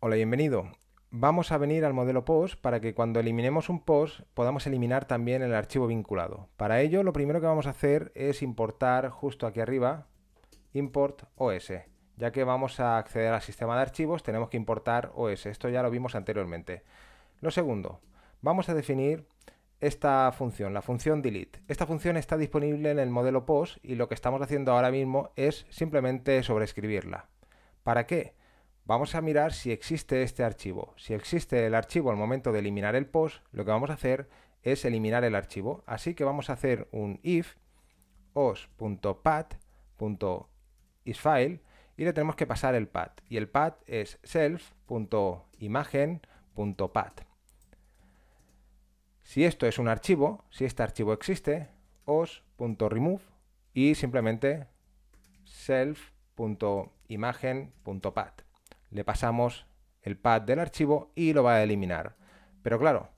Hola, bienvenido. Vamos a venir al modelo post para que cuando eliminemos un post podamos eliminar también el archivo vinculado. Para ello lo primero que vamos a hacer es importar justo aquí arriba import OS. Ya que vamos a acceder al sistema de archivos tenemos que importar OS. Esto ya lo vimos anteriormente. Lo segundo, vamos a definir esta función, la función delete. Esta función está disponible en el modelo post y lo que estamos haciendo ahora mismo es simplemente sobreescribirla. ¿Para qué? vamos a mirar si existe este archivo. Si existe el archivo al momento de eliminar el post, lo que vamos a hacer es eliminar el archivo. Así que vamos a hacer un if os.path.isFile y le tenemos que pasar el path. Y el path es self.imagen.path. Si esto es un archivo, si este archivo existe, os.remove y simplemente self.imagen.path le pasamos el path del archivo y lo va a eliminar. Pero claro,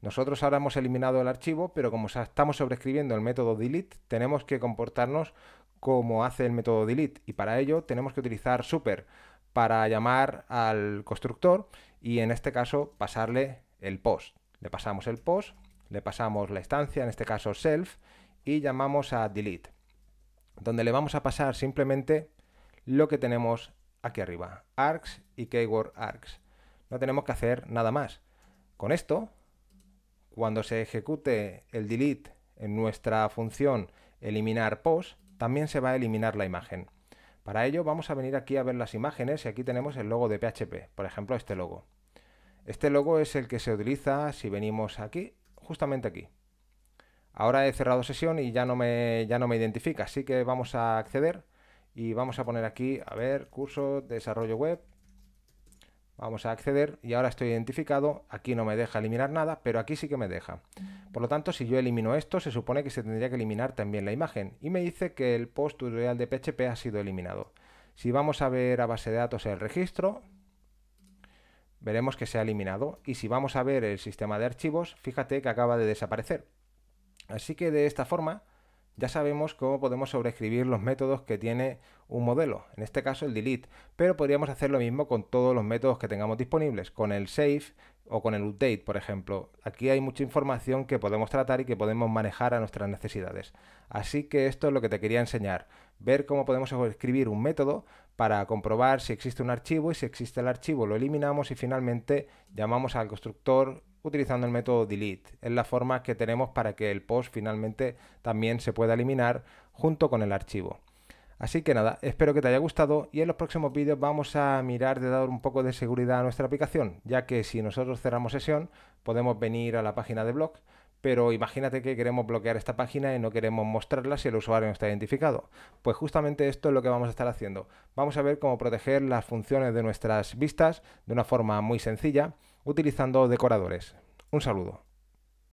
nosotros ahora hemos eliminado el archivo, pero como estamos sobreescribiendo el método delete, tenemos que comportarnos como hace el método delete y para ello tenemos que utilizar super para llamar al constructor y en este caso pasarle el post. Le pasamos el post, le pasamos la instancia, en este caso self, y llamamos a delete, donde le vamos a pasar simplemente lo que tenemos aquí arriba, Arcs y keyword Arcs. No tenemos que hacer nada más. Con esto, cuando se ejecute el delete en nuestra función eliminar post, también se va a eliminar la imagen. Para ello vamos a venir aquí a ver las imágenes y aquí tenemos el logo de PHP, por ejemplo este logo. Este logo es el que se utiliza si venimos aquí, justamente aquí. Ahora he cerrado sesión y ya no me, ya no me identifica, así que vamos a acceder y vamos a poner aquí, a ver, curso, desarrollo web. Vamos a acceder y ahora estoy identificado. Aquí no me deja eliminar nada, pero aquí sí que me deja. Por lo tanto, si yo elimino esto, se supone que se tendría que eliminar también la imagen. Y me dice que el post tutorial de PHP ha sido eliminado. Si vamos a ver a base de datos el registro, veremos que se ha eliminado. Y si vamos a ver el sistema de archivos, fíjate que acaba de desaparecer. Así que de esta forma ya sabemos cómo podemos sobreescribir los métodos que tiene un modelo, en este caso el delete, pero podríamos hacer lo mismo con todos los métodos que tengamos disponibles, con el save o con el update, por ejemplo. Aquí hay mucha información que podemos tratar y que podemos manejar a nuestras necesidades. Así que esto es lo que te quería enseñar, ver cómo podemos sobreescribir un método para comprobar si existe un archivo y si existe el archivo lo eliminamos y finalmente llamamos al constructor utilizando el método delete. Es la forma que tenemos para que el post finalmente también se pueda eliminar junto con el archivo. Así que nada, espero que te haya gustado y en los próximos vídeos vamos a mirar de dar un poco de seguridad a nuestra aplicación, ya que si nosotros cerramos sesión podemos venir a la página de blog, pero imagínate que queremos bloquear esta página y no queremos mostrarla si el usuario no está identificado. Pues justamente esto es lo que vamos a estar haciendo. Vamos a ver cómo proteger las funciones de nuestras vistas de una forma muy sencilla utilizando decoradores. Un saludo.